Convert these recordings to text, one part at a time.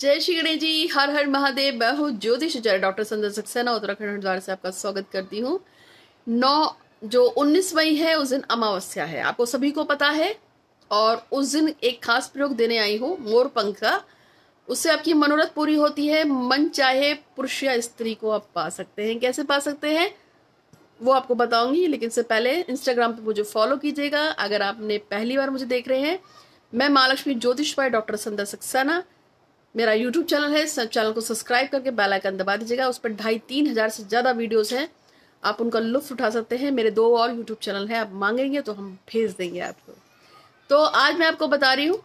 जय श्री गणेश जी हर हर महादेव मैं हूँ ज्योतिष आचार्य डॉक्टर संजय सक्सेना उत्तराखंड हरिद्वार से आपका स्वागत करती हूँ नौ जो उन्नीस मई है उस दिन अमावस्या है आपको सभी को पता है और उस दिन एक खास प्रयोग देने आई हूँ मोर पंख का उससे आपकी मनोरथ पूरी होती है मन चाहे पुरुष या स्त्री को आप पा सकते हैं कैसे पा सकते हैं वो आपको बताऊंगी लेकिन इससे पहले इंस्टाग्राम पे मुझे फॉलो कीजिएगा अगर आपने पहली बार मुझे देख रहे हैं मैं महालक्ष्मी ज्योतिष भाई डॉक्टर संदर सक्सेना मेरा यूट्यूब चैनल है सब चैनल को सब्सक्राइब करके बेल आइकन दबा दीजिएगा उस पर ढाई तीन हज़ार से ज़्यादा वीडियोस हैं आप उनका लुफ्त उठा सकते हैं मेरे दो और यूट्यूब चैनल हैं आप मांगेंगे तो हम भेज देंगे आपको तो आज मैं आपको बता रही हूँ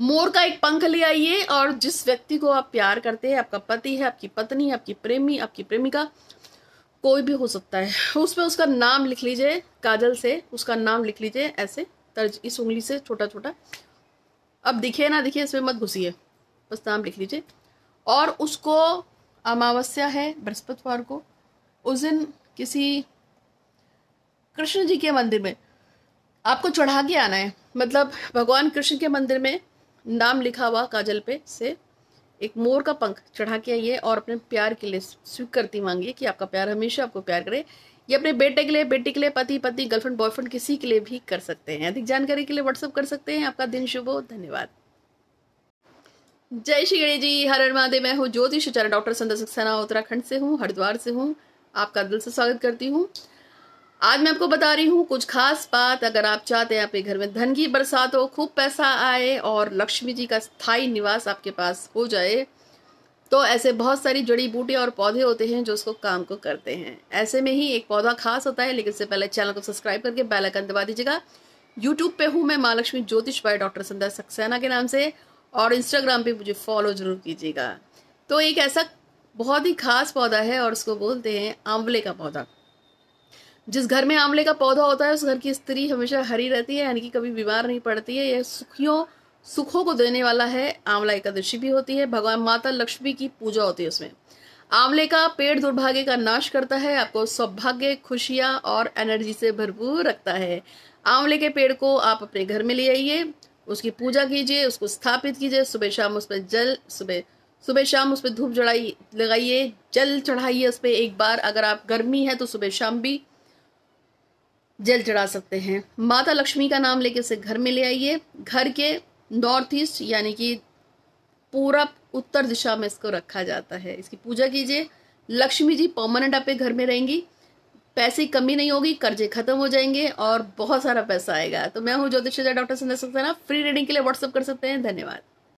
मोर का एक पंख ले आइए और जिस व्यक्ति को आप प्यार करते हैं आपका पति है आपकी पत्नी है आपकी प्रेमी आपकी प्रेमिका कोई भी हो सकता है उसमें उसका नाम लिख लीजिए काजल से उसका नाम लिख लीजिए ऐसे तर्ज इस उंगली से छोटा छोटा अब दिखे ना दिखे इसमें मत घुसिए बस नाम लिख लीजिए और उसको अमावस्या है बृहस्पतिवार को उस दिन किसी कृष्ण जी के मंदिर में आपको चढ़ा के आना है मतलब भगवान कृष्ण के मंदिर में नाम लिखा हुआ काजल पे से एक मोर का पंख चढ़ा के आइए और अपने प्यार के लिए स्वीकृति मांगिए कि आपका प्यार हमेशा आपको प्यार करे ये अपने बेटे के लिए बेटी के लिए पति पत्नी गर्लफ्रेंड बॉयफ्रेंड किसी के लिए भी कर सकते हैं अधिक जानकारी के लिए व्हाट्सअप कर सकते हैं आपका दिन शुभ हो धन्यवाद जय श्री गणेश जी हर हर महादेव मैं हूँ ज्योतिष आचार्य डॉक्टर संत सक्सेना उत्तराखंड से हूँ हरिद्वार से हूँ आपका दिल से स्वागत करती हूँ आज मैं आपको बता रही हूँ कुछ खास बात अगर आप चाहते हैं आपके घर में धन की बरसात हो खूब पैसा आए और लक्ष्मी जी का स्थायी निवास आपके पास हो जाए तो ऐसे बहुत सारी जड़ी बूटी और पौधे होते हैं जो उसको काम को करते हैं ऐसे में ही एक पौधा खास होता है लेकिन इससे पहले चैनल को सब्सक्राइब करके बैलाइकन दबा दीजिएगा यूट्यूब पे हूँ मैं माँ लक्ष्मी ज्योतिष भाई डॉक्टर संध्या सक्सेना के नाम से और इंस्टाग्राम पे मुझे फॉलो ज़रूर कीजिएगा तो एक ऐसा बहुत ही खास पौधा है और उसको बोलते हैं आंवले का पौधा जिस घर में आंवले का पौधा होता है उस घर की स्त्री हमेशा हरी रहती है यानी कि कभी बीमार नहीं पड़ती है यह सुखियों सुखों को देने वाला है आंवला एकादशी भी होती है भगवान माता लक्ष्मी की पूजा होती है उसमें आंवले का पेड़ दुर्भाग्य का नाश करता है आपको सौभाग्य खुशियाँ और एनर्जी से भरपूर रखता है आंवले के पेड़ को आप अपने घर में ले आइए उसकी पूजा कीजिए उसको स्थापित कीजिए सुबह शाम उस पर जल सुबह सुबह शाम उस पर धूप चढ़ाई लगाइए जल चढ़ाइए उस पर एक बार अगर आप गर्मी है तो सुबह शाम भी जल चढ़ा सकते हैं माता लक्ष्मी का नाम लेके उसे घर में ले आइए घर के नॉर्थ ईस्ट यानी कि पूरा उत्तर दिशा में इसको रखा जाता है इसकी पूजा कीजिए लक्ष्मी जी परमानेंट आपके घर में रहेंगी पैसे की कमी नहीं होगी कर्जे खत्म हो जाएंगे और बहुत सारा पैसा आएगा तो मैं हूँ ज्योतिष doctor Sanjay Saxena free reading के लिए व्हाट्सअप कर सकते हैं धन्यवाद